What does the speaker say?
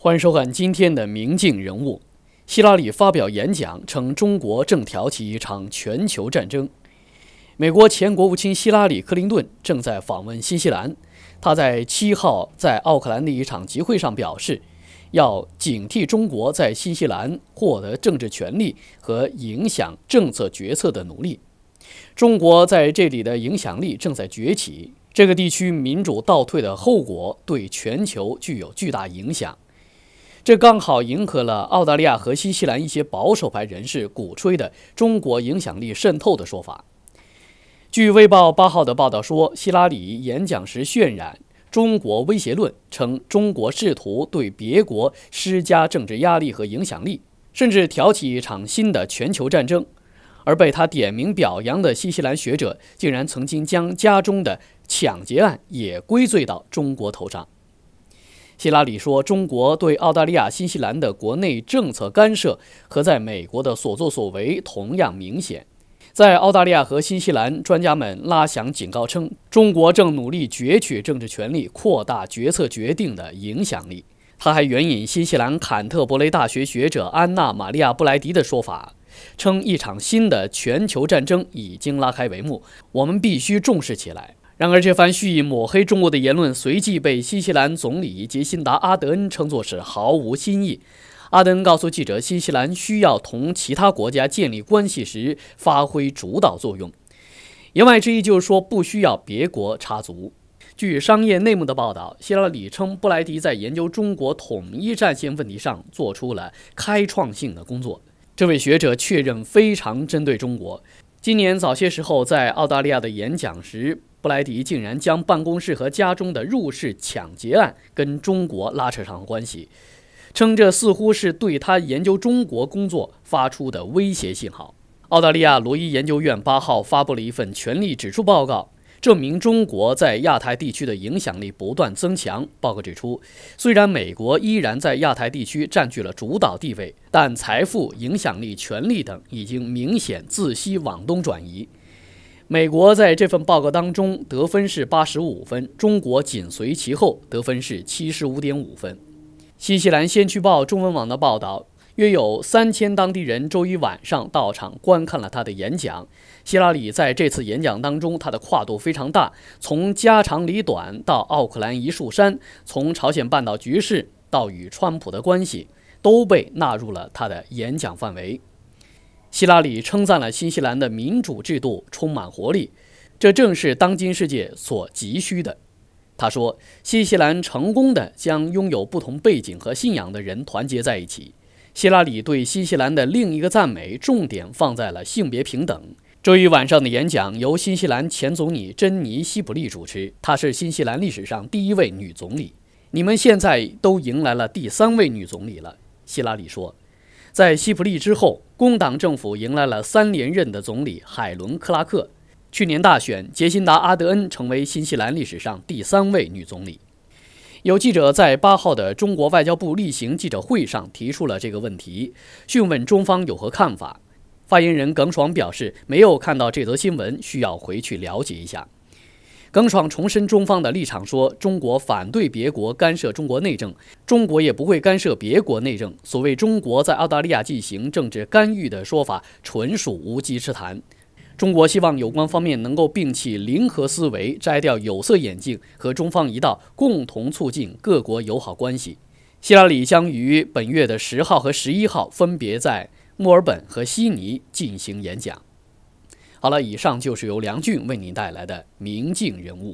欢迎收看今天的《明镜人物》。希拉里发表演讲称，中国正挑起一场全球战争。美国前国务卿希拉里·克林顿正在访问新西兰。他在七号在奥克兰的一场集会上表示，要警惕中国在新西兰获得政治权利和影响政策决策的努力。中国在这里的影响力正在崛起。这个地区民主倒退的后果对全球具有巨大影响。这刚好迎合了澳大利亚和新西兰一些保守派人士鼓吹的“中国影响力渗透”的说法。据《卫报》八号的报道说，希拉里演讲时渲染中国威胁论，称中国试图对别国施加政治压力和影响力，甚至挑起一场新的全球战争。而被他点名表扬的新西兰学者，竟然曾经将家中的抢劫案也归罪到中国头上。希拉里说：“中国对澳大利亚、新西兰的国内政策干涉和在美国的所作所为同样明显。”在澳大利亚和新西兰，专家们拉响警告称，中国正努力攫取政治权力，扩大决策决定的影响力。他还援引新西兰坎特伯雷大学学者安娜·玛利亚·布莱迪的说法，称一场新的全球战争已经拉开帷幕，我们必须重视起来。然而，这番蓄意抹黑中国的言论随即被新西兰总理杰辛达·阿德恩称作是毫无新意。阿德恩告诉记者，新西兰需要同其他国家建立关系时发挥主导作用，言外之意就是说不需要别国插足。据商业内幕的报道，希拉里称布莱迪在研究中国统一战线问题上做出了开创性的工作。这位学者确认非常针对中国。今年早些时候，在澳大利亚的演讲时。布莱迪竟然将办公室和家中的入室抢劫案跟中国拉扯上关系，称这似乎是对他研究中国工作发出的威胁信号。澳大利亚罗伊研究院八号发布了一份权力指数报告，证明中国在亚太地区的影响力不断增强。报告指出，虽然美国依然在亚太地区占据了主导地位，但财富、影响力、权力等已经明显自西往东转移。美国在这份报告当中得分是八十五分，中国紧随其后，得分是七十五点五分。新西兰先驱报中文网的报道，约有三千当地人周一晚上到场观看了他的演讲。希拉里在这次演讲当中，他的跨度非常大，从家长里短到奥克兰一树山，从朝鲜半岛局势到与川普的关系，都被纳入了他的演讲范围。希拉里称赞了新西兰的民主制度充满活力，这正是当今世界所急需的。他说：“新西兰成功地将拥有不同背景和信仰的人团结在一起。”希拉里对新西兰的另一个赞美重点放在了性别平等。这一晚上的演讲由新西兰前总理珍妮·希普利主持，她是新西兰历史上第一位女总理。你们现在都迎来了第三位女总理了，希拉里说。在希普利之后，工党政府迎来了三连任的总理海伦·克拉克。去年大选，杰辛达·阿德恩成为新西兰历史上第三位女总理。有记者在八号的中国外交部例行记者会上提出了这个问题，询问中方有何看法。发言人耿爽表示，没有看到这则新闻，需要回去了解一下。耿爽重申中方的立场，说：“中国反对别国干涉中国内政，中国也不会干涉别国内政。所谓中国在澳大利亚进行政治干预的说法，纯属无稽之谈。中国希望有关方面能够摒弃零和思维，摘掉有色眼镜，和中方一道共同促进各国友好关系。”希拉里将于本月的十号和十一号分别在墨尔本和悉尼进行演讲。好了，以上就是由梁俊为您带来的《明镜人物》。